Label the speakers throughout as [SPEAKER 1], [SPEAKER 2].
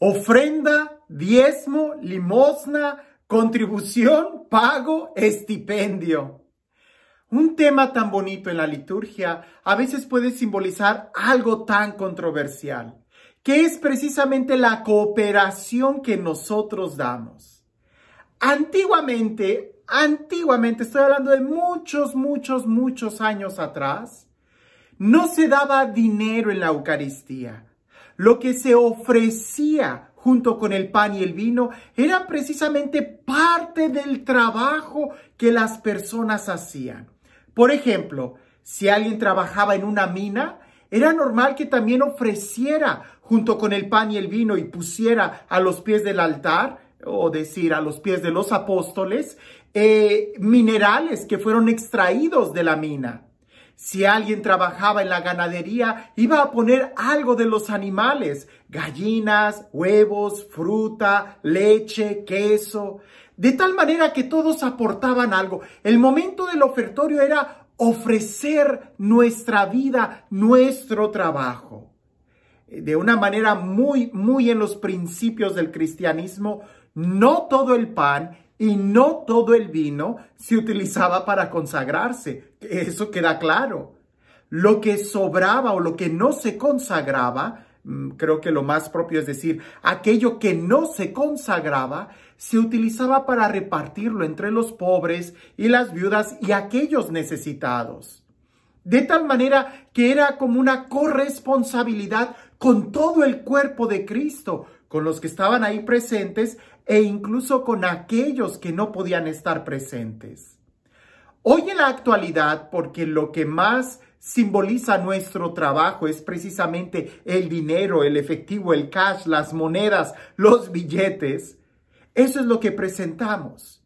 [SPEAKER 1] Ofrenda, diezmo, limosna, contribución, pago, estipendio. Un tema tan bonito en la liturgia a veces puede simbolizar algo tan controversial, que es precisamente la cooperación que nosotros damos. Antiguamente, antiguamente, estoy hablando de muchos, muchos, muchos años atrás, no se daba dinero en la Eucaristía. Lo que se ofrecía junto con el pan y el vino era precisamente parte del trabajo que las personas hacían. Por ejemplo, si alguien trabajaba en una mina, era normal que también ofreciera junto con el pan y el vino y pusiera a los pies del altar, o decir, a los pies de los apóstoles, eh, minerales que fueron extraídos de la mina. Si alguien trabajaba en la ganadería, iba a poner algo de los animales, gallinas, huevos, fruta, leche, queso, de tal manera que todos aportaban algo. El momento del ofertorio era ofrecer nuestra vida, nuestro trabajo. De una manera muy, muy en los principios del cristianismo, no todo el pan y no todo el vino se utilizaba para consagrarse. Eso queda claro. Lo que sobraba o lo que no se consagraba, mm, creo que lo más propio es decir, aquello que no se consagraba, se utilizaba para repartirlo entre los pobres y las viudas y aquellos necesitados. De tal manera que era como una corresponsabilidad con todo el cuerpo de Cristo, con los que estaban ahí presentes e incluso con aquellos que no podían estar presentes. Hoy en la actualidad, porque lo que más simboliza nuestro trabajo es precisamente el dinero, el efectivo, el cash, las monedas, los billetes, eso es lo que presentamos.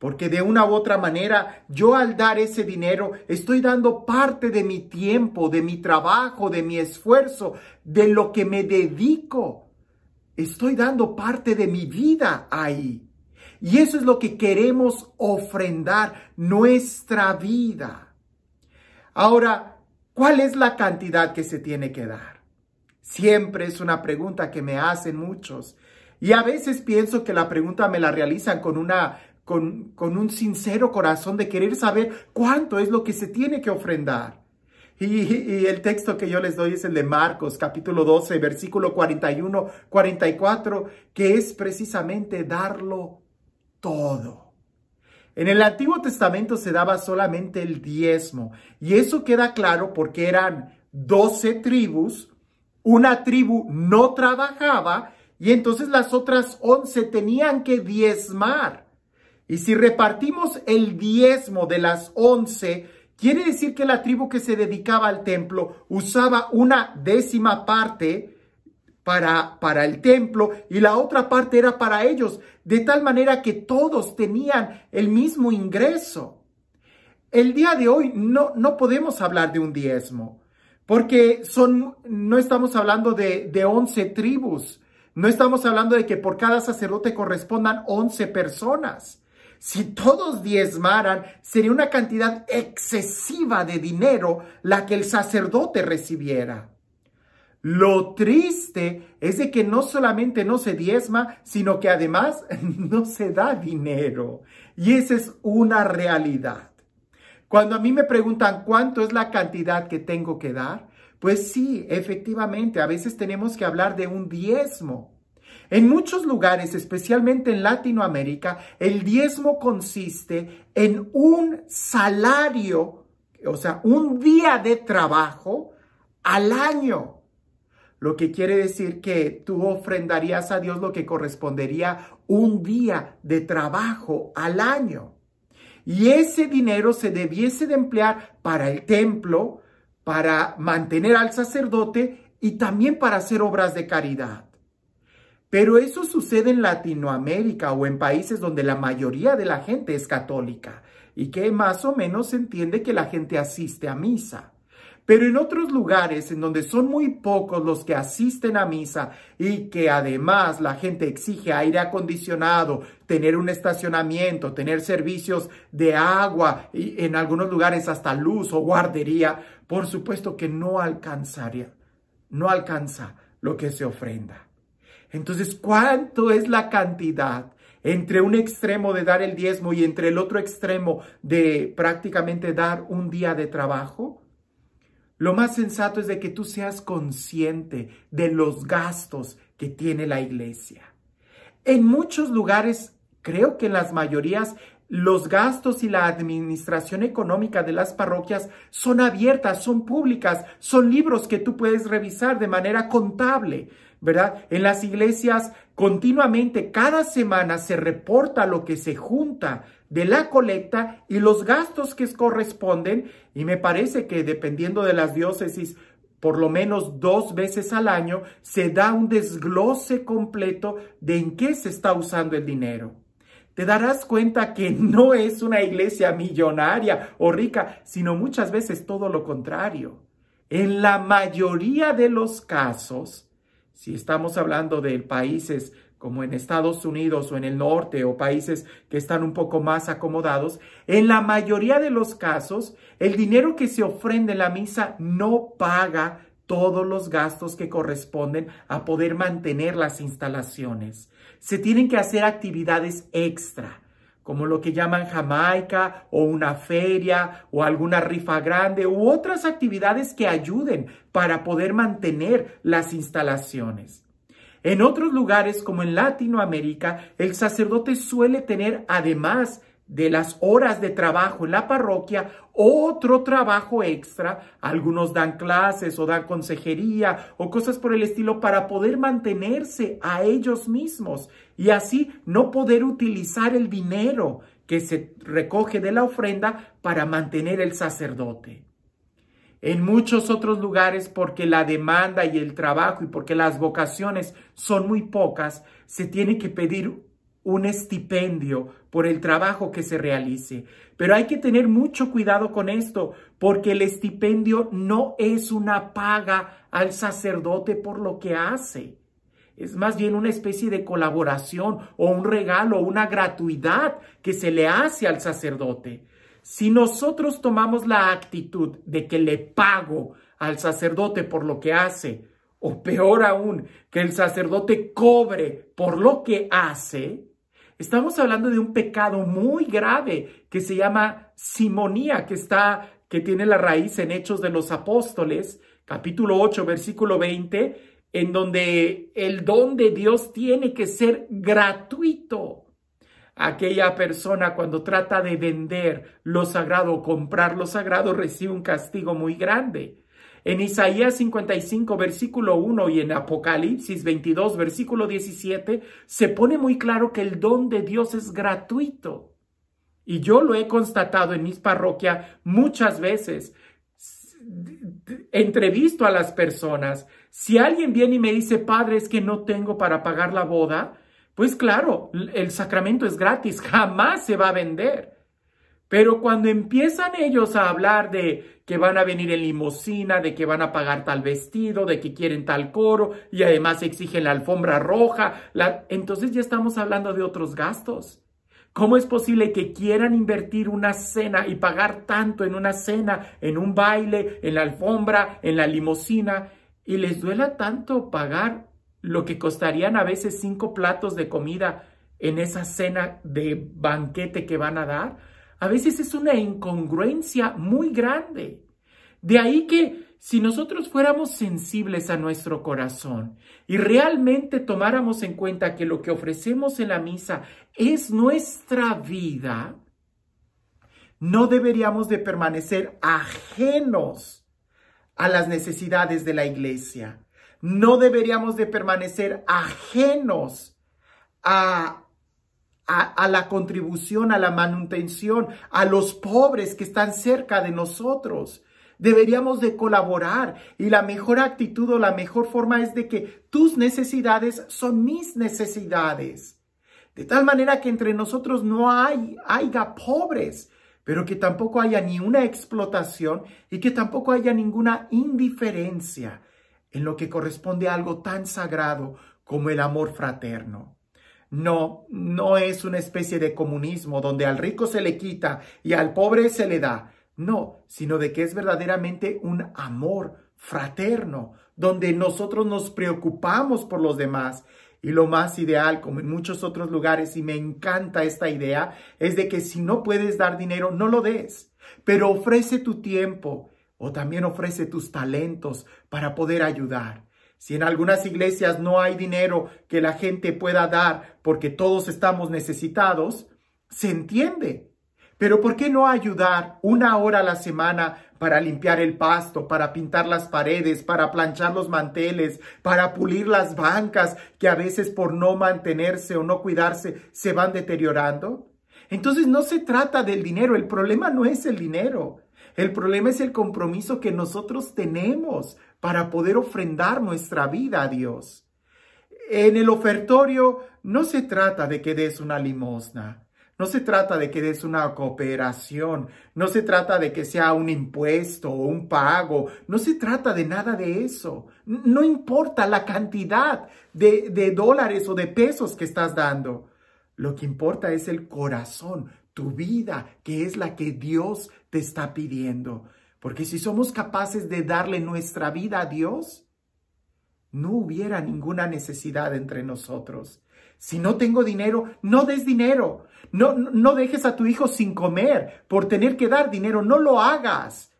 [SPEAKER 1] Porque de una u otra manera, yo al dar ese dinero estoy dando parte de mi tiempo, de mi trabajo, de mi esfuerzo, de lo que me dedico Estoy dando parte de mi vida ahí. Y eso es lo que queremos ofrendar, nuestra vida. Ahora, ¿cuál es la cantidad que se tiene que dar? Siempre es una pregunta que me hacen muchos. Y a veces pienso que la pregunta me la realizan con una... Con, un sincero corazón de querer saber cuánto es lo que se tiene que ofrendar. Y, el texto que yo les doy es el de Marcos, capítulo 12, versículo 41, 44, que es precisamente darlo todo. En el Antiguo Testamento se daba solamente el diezmo, y eso queda claro porque eran doce tribus, una tribu no trabajaba, y entonces las otras once tenían que diezmar. Y si repartimos el diezmo de las once... Quiere decir que la tribu que se dedicaba al templo usaba una décima parte para, para el templo y la otra parte era para ellos, de tal manera que todos tenían el mismo ingreso. El día de hoy no, no podemos hablar de un diezmo, porque son, no estamos hablando de, de tribus, no estamos hablando de que por cada sacerdote correspondan once personas. Si todos diezmaran, sería una cantidad excesiva de dinero la que el sacerdote recibiera. Lo triste es de que no solamente no se diezma, sino que además no se da dinero. Y esa es una realidad. Cuando a mí me preguntan cuánto es la cantidad que tengo que dar, pues sí, efectivamente, a veces tenemos que hablar de un diezmo. En muchos lugares, especialmente en Latinoamérica, el diezmo consiste en un salario, o sea, un día de trabajo al año. Lo que quiere decir que tú ofrendarías a Dios lo que correspondería un día de trabajo al año. Y ese dinero se debiese de emplear para el templo, para mantener al sacerdote y también para hacer obras de caridad. Pero eso sucede en Latinoamérica o en países donde la mayoría de la gente es católica y que más o menos se entiende que la gente asiste a misa. Pero en otros lugares en donde son muy pocos los que asisten a misa y que además la gente exige aire acondicionado, tener un estacionamiento, tener servicios de agua y en algunos lugares hasta luz o guardería, por supuesto que no alcanzaría, no alcanza lo que se ofrenda. Entonces, ¿cuánto es la cantidad? entre un extremo de dar el diezmo y entre el otro extremo de prácticamente dar un día de trabajo? Lo más sensato es de que tú seas consciente de los gastos que tiene la iglesia. En muchos lugares, creo que en las mayorías, los gastos y la administración económica de las parroquias son abiertas, son públicas, son libros que tú puedes revisar de manera contable. ¿verdad? En las iglesias continuamente, cada semana se reporta lo que se junta de la colecta y los gastos que corresponden. Y me parece que dependiendo de las diócesis, por lo menos dos veces al año, se da un desglose completo de en qué se está usando el dinero. Te darás cuenta que no es una iglesia millonaria o rica, sino muchas veces todo lo contrario. En la mayoría de los casos, si estamos hablando de países como en Estados Unidos o en el norte o países que están un poco más acomodados, en la mayoría de los casos, el dinero que se ofrende en la misa no paga todos los gastos que corresponden a poder mantener las instalaciones. Se tienen que hacer actividades extra como lo que llaman Jamaica o una feria o alguna rifa grande u otras actividades que ayuden para poder mantener las instalaciones. En otros lugares como en Latinoamérica, el sacerdote suele tener además de las horas de trabajo en la parroquia, otro trabajo extra. Algunos dan clases o dan consejería o cosas por el estilo para poder mantenerse a ellos mismos y así no poder utilizar el dinero que se recoge de la ofrenda para mantener el sacerdote. En muchos otros lugares, porque la demanda y el trabajo y porque las vocaciones son muy pocas, se tiene que pedir un estipendio por el trabajo que se realice. Pero hay que tener mucho cuidado con esto, porque el estipendio no es una paga al sacerdote por lo que hace. Es más bien una especie de colaboración o un regalo, una gratuidad que se le hace al sacerdote. Si nosotros tomamos la actitud de que le pago al sacerdote por lo que hace, o peor aún, que el sacerdote cobre por lo que hace, estamos hablando de un pecado muy grave que se llama simonía, que está que tiene la raíz en Hechos de los Apóstoles, capítulo 8, versículo 20, en donde el don de Dios tiene que ser gratuito. Aquella persona cuando trata de vender lo sagrado o comprar lo sagrado recibe un castigo muy grande. En Isaías 55, versículo 1 y en Apocalipsis 22, versículo 17, se pone muy claro que el don de Dios es gratuito. Y yo lo he constatado en mis parroquias muchas veces entrevisto a las personas. Si alguien viene y me dice, padre, es que no tengo para pagar la boda, pues claro, el sacramento es gratis, jamás se va a vender. Pero cuando empiezan ellos a hablar de que van a venir en limosina, de que van a pagar tal vestido, de que quieren tal coro y además exigen la alfombra roja, entonces ya estamos hablando de otros gastos. ¿Cómo es posible que quieran invertir una cena y pagar tanto en una cena, en un baile, en la alfombra, en la limusina, y les duela tanto pagar lo que costarían a veces cinco platos de comida en esa cena de banquete que van a dar? A veces es una incongruencia muy grande. De ahí que si nosotros fuéramos sensibles a nuestro corazón y realmente tomáramos en cuenta que lo que ofrecemos en la misa es nuestra vida, no deberíamos de permanecer ajenos a las necesidades de la iglesia. No deberíamos de permanecer ajenos a, a, la contribución, a la manutención, a los pobres que están cerca de nosotros. Deberíamos de colaborar y la mejor actitud o la mejor forma es de que tus necesidades son mis necesidades. De tal manera que entre nosotros no hay, haya pobres, pero que tampoco haya ni una explotación y que tampoco haya ninguna indiferencia en lo que corresponde a algo tan sagrado como el amor fraterno. No, no es una especie de comunismo donde al rico se le quita y al pobre se le da, no, sino de que es verdaderamente un amor fraterno, donde nosotros nos preocupamos por los demás. Y lo más ideal, como en muchos otros lugares, y me encanta esta idea, es de que si no puedes dar dinero, no lo des, pero ofrece tu tiempo o también ofrece tus talentos para poder ayudar. Si en algunas iglesias no hay dinero que la gente pueda dar porque todos estamos necesitados, se entiende. Pero ¿por qué no ayudar una hora a la semana para limpiar el pasto, para pintar las paredes, para planchar los manteles, para pulir las bancas que a veces por no mantenerse o no cuidarse se van deteriorando? Entonces no se trata del dinero, el problema no es el dinero, el problema es el compromiso que nosotros tenemos para poder ofrendar nuestra vida a Dios. En el ofertorio no se trata de que des una limosna, no se trata de que des una cooperación, no se trata de que sea un impuesto o un pago, no se trata de nada de eso. No importa la cantidad de, de dólares o de pesos que estás dando. Lo que importa es el corazón, tu vida, que es la que Dios te está pidiendo. Porque si somos capaces de darle nuestra vida a Dios, no hubiera ninguna necesidad entre nosotros. Si no tengo dinero, no des dinero. No, no dejes a tu hijo sin comer por tener que dar dinero. No lo hagas.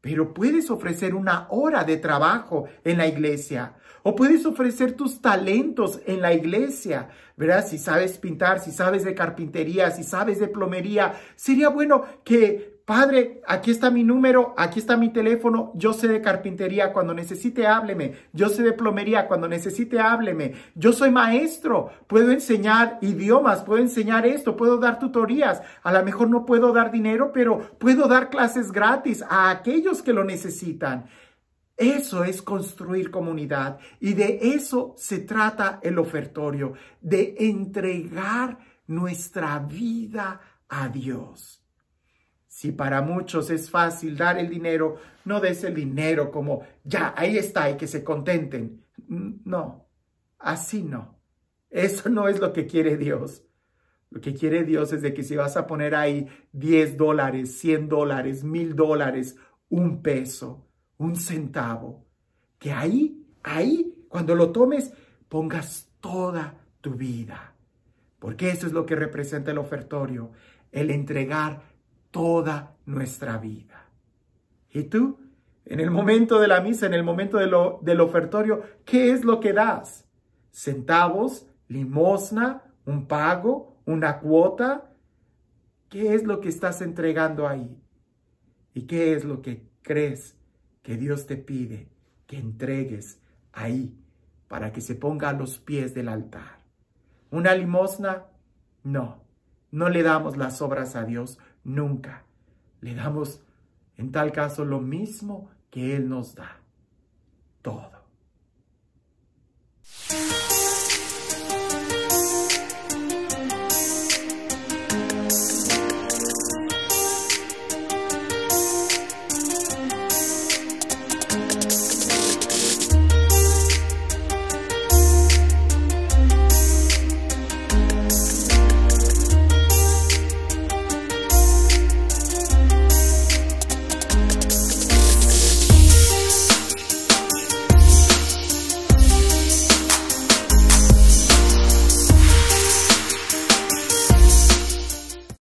[SPEAKER 1] Pero puedes ofrecer una hora de trabajo en la iglesia. O puedes ofrecer tus talentos en la iglesia. ¿Verdad? Si sabes pintar, si sabes de carpintería, si sabes de plomería, sería bueno que Padre, aquí está mi número, aquí está mi teléfono, yo sé de carpintería, cuando necesite hábleme, yo sé de plomería, cuando necesite hábleme, yo soy maestro, puedo enseñar idiomas, puedo enseñar esto, puedo dar tutorías, a lo mejor no puedo dar dinero, pero puedo dar clases gratis a aquellos que lo necesitan. Eso es construir comunidad y de eso se trata el ofertorio, de entregar nuestra vida a Dios. Si para muchos es fácil dar el dinero, no des el dinero como, ya, ahí está y que se contenten. Mm, no, así no. Eso no es lo que quiere Dios. Lo que quiere Dios es de que si vas a poner ahí 10 dólares, 100 dólares, 1000 dólares, un peso, un centavo, que ahí, ahí, cuando lo tomes, pongas toda tu vida. Porque eso es lo que representa el ofertorio, el entregar toda nuestra vida. ¿Y tú? En el momento de la misa, en el momento del ofertorio, ¿qué es lo que das? ¿Centavos? ¿Limosna? ¿Un pago? ¿Una cuota? ¿Qué es lo que estás entregando ahí? ¿Y qué es lo que crees que Dios te pide que entregues ahí para que se ponga a los pies del altar? ¿Una limosna? No, no le damos las obras a Dios nunca. Le damos, en tal caso, lo mismo que Él nos da. Todo.